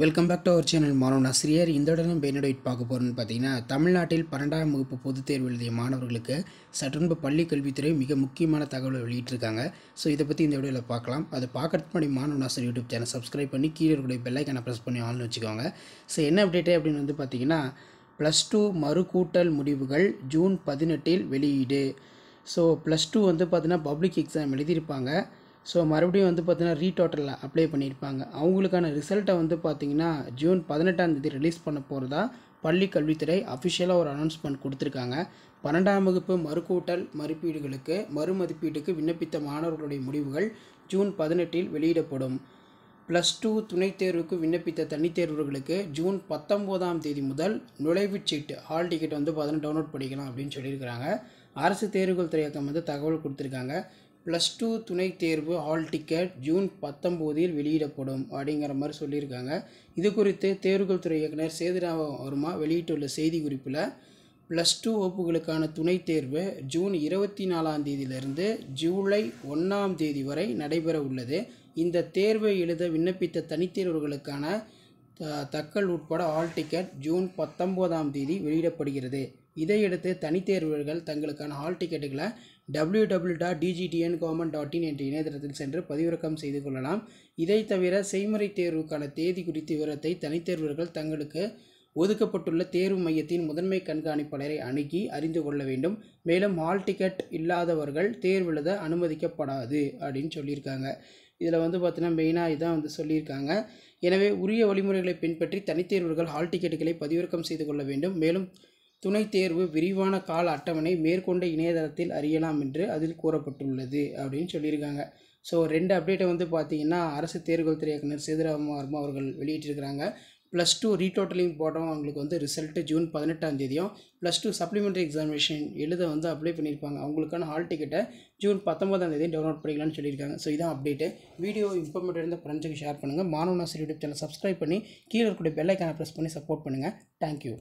welcome back to our channel மாணவன் ஆசிரியர் இந்த இடம் பெனிடேட் பார்க்க போகிறோம்னு பார்த்தீங்கன்னா தமிழ்நாட்டில் பன்னெண்டாம் வகுப்பு பொதுத் தேர்வு எழுதிய மாணவர்களுக்கு சற்றுன்பு பள்ளி கல்வித்துறை மிக முக்கியமான தகவலை வெளியிட்டிருக்காங்க ஸோ இதை பற்றி இந்த வீடியோவில் பார்க்கலாம் அது பார்க்கறதுக்கு முன்னாடி மாணவ நாசர் யூடியூப் சேனல் சப்ஸ்கிரைப் பண்ணி கீழே இருக்கக்கூடிய பெல்லைக்கான ப்ரெஸ் பண்ணி ஆன்லைன் வச்சுக்கோங்க ஸோ என்ன அப்டேட்டு அப்படின்னு வந்து பார்த்தீங்கன்னா ப்ளஸ் டூ மறுகூட்டல் முடிவுகள் ஜூன் பதினெட்டில் வெளியீடு ஸோ ப்ளஸ் டூ வந்து பார்த்தீங்கன்னா பப்ளிக் எக்ஸாம் எழுதியிருப்பாங்க ஸோ மறுபடியும் வந்து ரீ ரீடோட்டலில் அப்ளை பண்ணியிருப்பாங்க அவங்களுக்கான ரிசல்ட்டை வந்து பார்த்தீங்கன்னா ஜூன் பதினெட்டாம் தேதி ரிலீஸ் பண்ண போகிறதா பள்ளி கல்வித்துறை அஃபிஷியலாக ஒரு அனௌன்ஸ்மெண்ட் கொடுத்துருக்காங்க பன்னெண்டாம் வகுப்பு மறுக்கூட்டல் மறுப்பீடுகளுக்கு மறுமதிப்பீட்டுக்கு விண்ணப்பித்த மாணவர்களுடைய முடிவுகள் ஜூன் பதினெட்டில் வெளியிடப்படும் ப்ளஸ் டூ துணைத் தேர்வுக்கு விண்ணப்பித்த தனித் தேர்வர்களுக்கு ஜூன் பத்தொம்போதாம் தேதி முதல் நுழைவுச் சீட்டு ஹால் டிக்கெட் வந்து பார்த்தீங்கன்னா டவுன்லோட் பண்ணிக்கலாம் அப்படின்னு சொல்லியிருக்கிறாங்க அரசு தேர்வுகள் துறையக்கம் வந்து தகவல் கொடுத்துருக்காங்க ப்ளஸ் டூ துணைத் தேர்வு ஹால் டிக்கெட் ஜூன் பத்தொம்போதில் வெளியிடப்படும் அப்படிங்கிற மாதிரி சொல்லியிருக்காங்க இது குறித்து தேர்வுகள் துறை இயக்குனர் சேதுராம வர்மா வெளியிட்டுள்ள செய்திக்குறிப்பில் ப்ளஸ் டூ வகுப்புகளுக்கான துணைத் தேர்வு ஜூன் இருபத்தி நாலாம் தேதியிலிருந்து ஜூலை ஒன்றாம் தேதி வரை நடைபெற உள்ளது இந்த தேர்வை எழுத விண்ணப்பித்த தனித்தேர்வர்களுக்கான தக்கல் உட்பட ஹால் டிக்கெட் ஜூன் பத்தொம்போதாம் தேதி வெளியிடப்படுகிறது இதையடுத்து தனித்தேர்வர்கள் தங்களுக்கான ஹால் டிக்கெட்டுகளை W W dot DGTN government dot in என்ற இணையதளத்தில் சென்று பதிவிறக்கம் செய்து கொள்ளலாம் இதை தவிர செய்முறை தேர்வுக்கான தேதி குறித்த விவரத்தை தனித்தேர்வர்கள் தங்களுக்கு ஒதுக்கப்பட்டுள்ள தேர்வு மையத்தின் முதன்மை கண்காணிப்பாளரை அணுகி அறிந்து கொள்ள வேண்டும் மேலும் ஹால் டிக்கெட் இல்லாதவர்கள் எழுத அனுமதிக்கப்படாது அப்படின்னு சொல்லியிருக்காங்க இதில் வந்து பார்த்தீங்கன்னா மெயினாக இதான் வந்து சொல்லியிருக்காங்க எனவே உரிய வழிமுறைகளை பின்பற்றி தனித்தேர்வர்கள் ஹால் டிக்கெட்டுகளை பதிவிறக்கம் செய்து கொள்ள வேண்டும் மேலும் துணைத் தேர்வு விரிவான கால அட்டவணை மேற்கொண்ட இணையதளத்தில் அறியலாம் என்று அதில் கூறப்பட்டுள்ளது அப்படின்னு சொல்லியிருக்காங்க ஸோ ரெண்டு அப்டேட்டை வந்து பார்த்திங்கன்னா அரசு தேர்வுகள் துறை இயக்குனர் சீதராமர்மா அவர்கள் வெளியிட்டிருக்கிறாங்க ப்ளஸ் டூ ரீடோட்டலிங் போட்டோம் அவங்களுக்கு வந்து ரிசல்ட்டு ஜூன் பதினெட்டாம் தேதியும் ப்ளஸ் டூ சப்ளிமெண்ட்ரி எக்ஸாமினேஷன் எழுத வந்து அப்ளை பண்ணியிருப்பாங்க அவங்களுக்கான ஹால் டிக்கெட்டை ஜூன் பத்தொன்பதாம் தேதி டவுன்லோட் பண்ணிக்கலாம்னு சொல்லியிருக்காங்க ஸோ இதான் அப்டேட்டு வீடியோ இம்பார்மெண்ட் இருந்த ஃப்ரெண்ட்ஸுக்கு ஷேர் பண்ணுங்கள் மாணவ நாசர் யூடியூப் சேனல் சப்ஸ்கிரைப் பண்ணி கீழே இருக்கக்கூடிய பெல்லைக்கான ப்ரெஸ் பண்ணி சப்போர்ட் பண்ணுங்கள் தேங்க்யூ